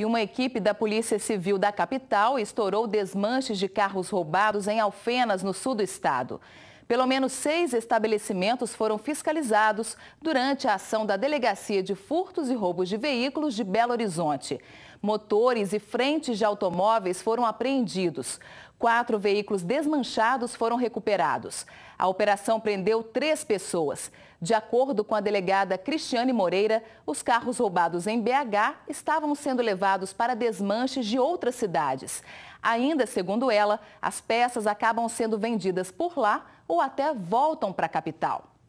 E uma equipe da Polícia Civil da capital estourou desmanches de carros roubados em Alfenas, no sul do estado. Pelo menos seis estabelecimentos foram fiscalizados durante a ação da Delegacia de Furtos e Roubos de Veículos de Belo Horizonte. Motores e frentes de automóveis foram apreendidos. Quatro veículos desmanchados foram recuperados. A operação prendeu três pessoas. De acordo com a delegada Cristiane Moreira, os carros roubados em BH estavam sendo levados para desmanches de outras cidades. Ainda segundo ela, as peças acabam sendo vendidas por lá ou ou até voltam para a capital.